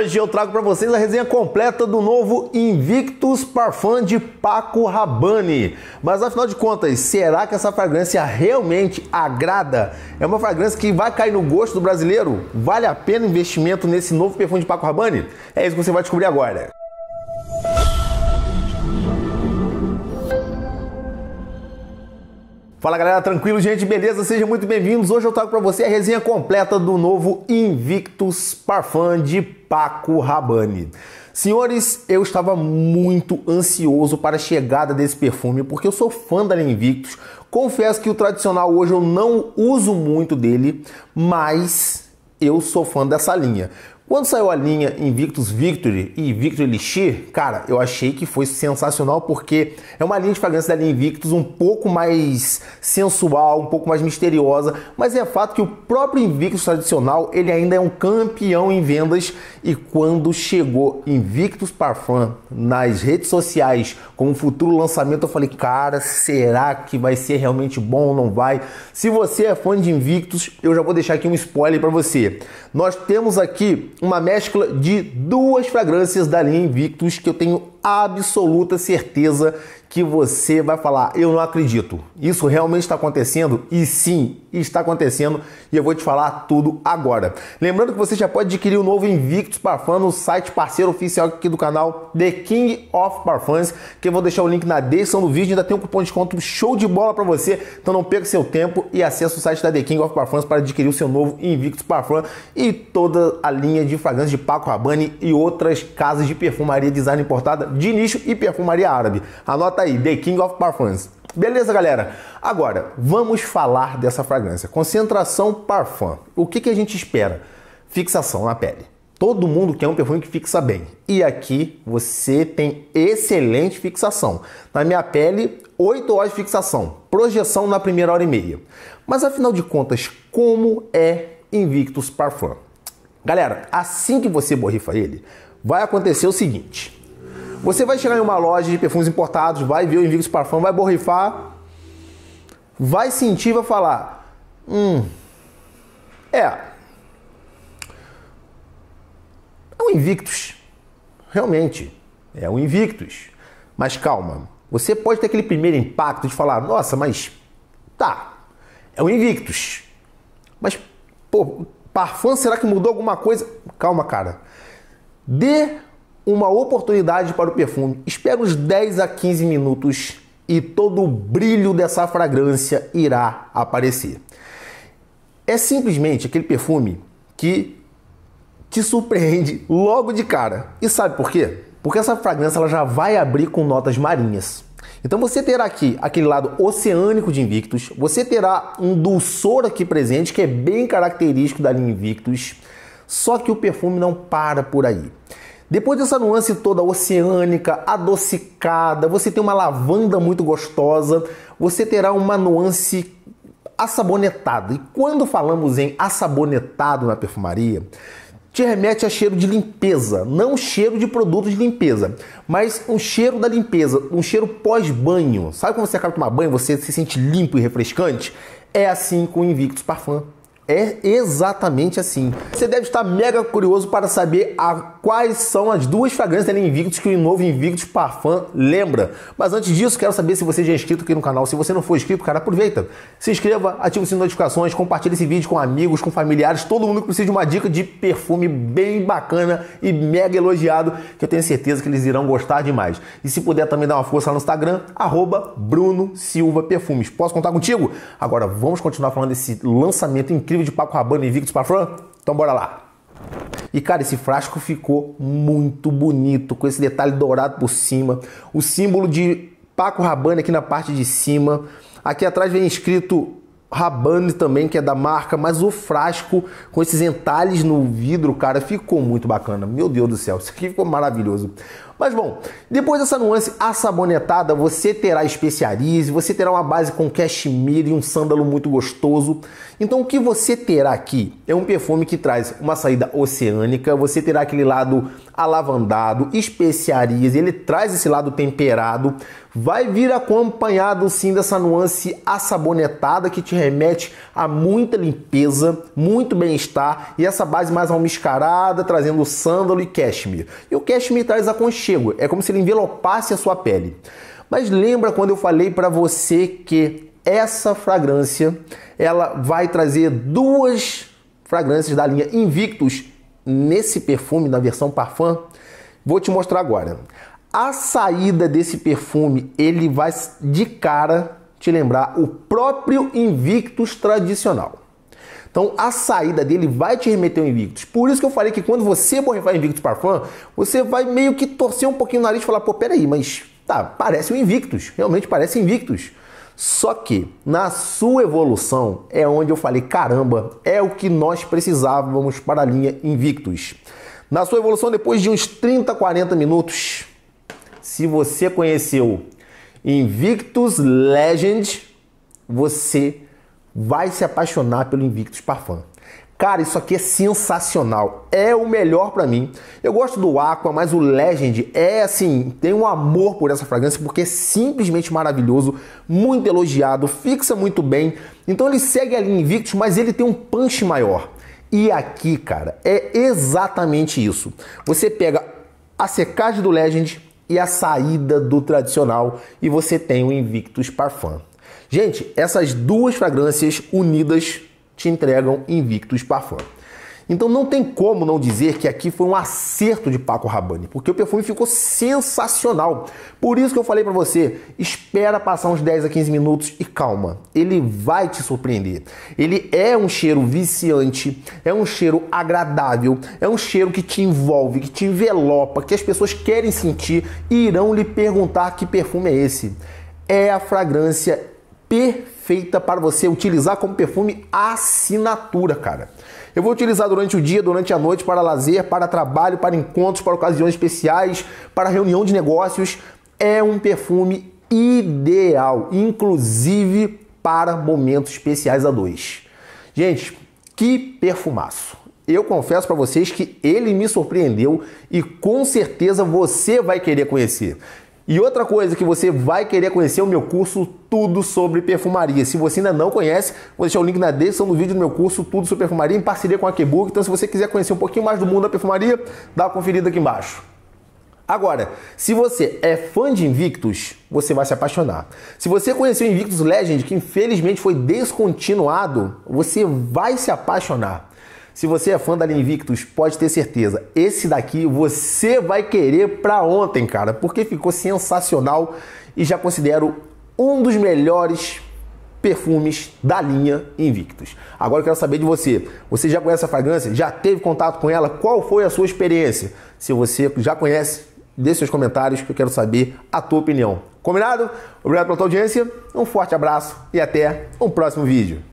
Hoje eu trago para vocês a resenha completa do novo Invictus Parfum de Paco Rabanne. Mas afinal de contas, será que essa fragrância realmente agrada? É uma fragrância que vai cair no gosto do brasileiro? Vale a pena o investimento nesse novo perfume de Paco Rabanne? É isso que você vai descobrir agora. Fala galera, tranquilo, gente, beleza? Sejam muito bem-vindos. Hoje eu trago para você a resenha completa do novo Invictus Parfum de Paco Rabanne. Senhores, eu estava muito ansioso para a chegada desse perfume porque eu sou fã da Invictus. Confesso que o tradicional hoje eu não uso muito dele, mas eu sou fã dessa linha. Quando saiu a linha Invictus Victory e Victory Elixir, cara, eu achei que foi sensacional porque é uma linha de fragrância da linha Invictus um pouco mais sensual, um pouco mais misteriosa, mas é fato que o próprio Invictus tradicional, ele ainda é um campeão em vendas e quando chegou Invictus Parfum nas redes sociais como futuro lançamento, eu falei, cara, será que vai ser realmente bom ou não vai? Se você é fã de Invictus, eu já vou deixar aqui um spoiler para você. Nós temos aqui uma mescla de duas fragrâncias da linha Invictus que eu tenho absoluta certeza que você vai falar: Eu não acredito, isso realmente está acontecendo? E sim, está acontecendo e eu vou te falar tudo agora. Lembrando que você já pode adquirir o novo Invictus Parfum no site parceiro oficial aqui do canal The King of Parfums, que eu vou deixar o link na descrição do vídeo. Ainda tem um cupom de desconto show de bola para você, então não perca seu tempo e acesse o site da The King of Parfums para adquirir o seu novo Invictus Parfum e toda a linha de fragrâncias de Paco Rabanne e outras casas de perfumaria design importada de nicho e perfumaria árabe. Anota aí, The King of Parfums. Beleza, galera? Agora, vamos falar dessa fragrância. Concentração Parfum. O que, que a gente espera? Fixação na pele. Todo mundo quer um perfume que fixa bem. E aqui você tem excelente fixação. Na minha pele, 8 horas de fixação. Projeção na primeira hora e meia. Mas afinal de contas, como é Invictus Parfum? Galera, assim que você borrifa ele, vai acontecer o seguinte. Você vai chegar em uma loja de perfumes importados, vai ver o Invictus Parfum, vai borrifar, vai sentir, vai falar: Hum, é. É um Invictus. Realmente, é um Invictus. Mas calma, você pode ter aquele primeiro impacto de falar: Nossa, mas tá, é um Invictus. Mas, pô, Parfum, será que mudou alguma coisa? Calma, cara. Dê uma oportunidade para o perfume. Espera uns 10 a 15 minutos e todo o brilho dessa fragrância irá aparecer. É simplesmente aquele perfume que te surpreende logo de cara. E sabe por quê? Porque essa fragrância ela já vai abrir com notas marinhas. Então você terá aqui aquele lado oceânico de Invictus, você terá um dulçor aqui presente que é bem característico da linha Invictus, só que o perfume não para por aí. Depois dessa nuance toda oceânica, adocicada, você tem uma lavanda muito gostosa, você terá uma nuance assabonetada. E quando falamos em assabonetado na perfumaria, te remete a cheiro de limpeza, não cheiro de produto de limpeza, mas um cheiro da limpeza, um cheiro pós-banho. Sabe quando você acaba de tomar banho, você se sente limpo e refrescante? É assim com o Invictus Parfum. É exatamente assim. Você deve estar mega curioso para saber a quais são as duas fragrâncias da Invictus que o novo Invictus Parfum lembra. Mas antes disso, quero saber se você já é inscrito aqui no canal. Se você não for inscrito, cara, aproveita. Se inscreva, ative o sininho de notificações, compartilhe esse vídeo com amigos, com familiares, todo mundo que precisa de uma dica de perfume bem bacana e mega elogiado, que eu tenho certeza que eles irão gostar demais. E se puder também dar uma força lá no Instagram, arroba Bruno Silva Perfumes. Posso contar contigo? Agora vamos continuar falando desse lançamento incrível de Paco Rabanne Invictus Parfum? Então bora lá! E cara, esse frasco ficou muito bonito, com esse detalhe dourado por cima, o símbolo de Paco Rabanne aqui na parte de cima. Aqui atrás vem escrito Rabanne também, que é da marca, mas o frasco com esses entalhes no vidro, cara, ficou muito bacana. Meu Deus do céu, isso aqui ficou maravilhoso. Mas bom, depois dessa nuance assabonetada, você terá especiarias, você terá uma base com cashmere e um sândalo muito gostoso. Então o que você terá aqui é um perfume que traz uma saída oceânica, você terá aquele lado alavandado, especiarias. ele traz esse lado temperado, vai vir acompanhado sim dessa nuance assabonetada que te remete a muita limpeza, muito bem-estar e essa base mais almiscarada, trazendo sândalo e cashmere. E o cashmere traz a conchinha aconchego, é como se ele envelopasse a sua pele. Mas lembra quando eu falei para você que essa fragrância, ela vai trazer duas fragrâncias da linha Invictus nesse perfume, na versão Parfum? Vou te mostrar agora. A saída desse perfume, ele vai de cara te lembrar o próprio Invictus tradicional. Então a saída dele vai te remeter ao Invictus. Por isso que eu falei que quando você borrifar Invictus para fã, você vai meio que torcer um pouquinho o nariz e falar, pô, peraí, mas tá, parece o Invictus, realmente parece Invictus. Só que na sua evolução é onde eu falei, caramba, é o que nós precisávamos para a linha Invictus. Na sua evolução, depois de uns 30, 40 minutos, se você conheceu Invictus Legend, você vai se apaixonar pelo Invictus Parfum. Cara, isso aqui é sensacional. É o melhor para mim. Eu gosto do Aqua, mas o Legend é assim, tem um amor por essa fragrância porque é simplesmente maravilhoso, muito elogiado, fixa muito bem. Então ele segue ali Invictus, mas ele tem um punch maior. E aqui, cara, é exatamente isso. Você pega a secagem do Legend e a saída do tradicional e você tem o Invictus Parfum. Gente, essas duas fragrâncias unidas te entregam Invictus Parfum. Então não tem como não dizer que aqui foi um acerto de Paco Rabanne, porque o perfume ficou sensacional. Por isso que eu falei para você, espera passar uns 10 a 15 minutos e calma, ele vai te surpreender. Ele é um cheiro viciante, é um cheiro agradável, é um cheiro que te envolve, que te envelopa, que as pessoas querem sentir e irão lhe perguntar que perfume é esse. É a fragrância perfeita para você utilizar como perfume assinatura, cara. Eu vou utilizar durante o dia, durante a noite, para lazer, para trabalho, para encontros, para ocasiões especiais, para reunião de negócios. É um perfume ideal, inclusive para momentos especiais a dois. Gente, que perfumaço! Eu confesso para vocês que ele me surpreendeu e com certeza você vai querer conhecer. E outra coisa que você vai querer conhecer é o meu curso Tudo sobre Perfumaria. Se você ainda não conhece, vou deixar o link na descrição do vídeo do meu curso Tudo sobre Perfumaria em parceria com a QueBook. Então, se você quiser conhecer um pouquinho mais do mundo da perfumaria, dá uma conferida aqui embaixo. Agora, se você é fã de Invictus, você vai se apaixonar. Se você conheceu o Invictus Legend, que infelizmente foi descontinuado, você vai se apaixonar. Se você é fã da linha Invictus, pode ter certeza, esse daqui você vai querer para ontem, cara, porque ficou sensacional e já considero um dos melhores perfumes da linha Invictus. Agora eu quero saber de você. Você já conhece a fragrância? Já teve contato com ela? Qual foi a sua experiência? Se você já conhece, deixe seus comentários que eu quero saber a tua opinião. Combinado? Obrigado pela tua audiência, um forte abraço e até um próximo vídeo.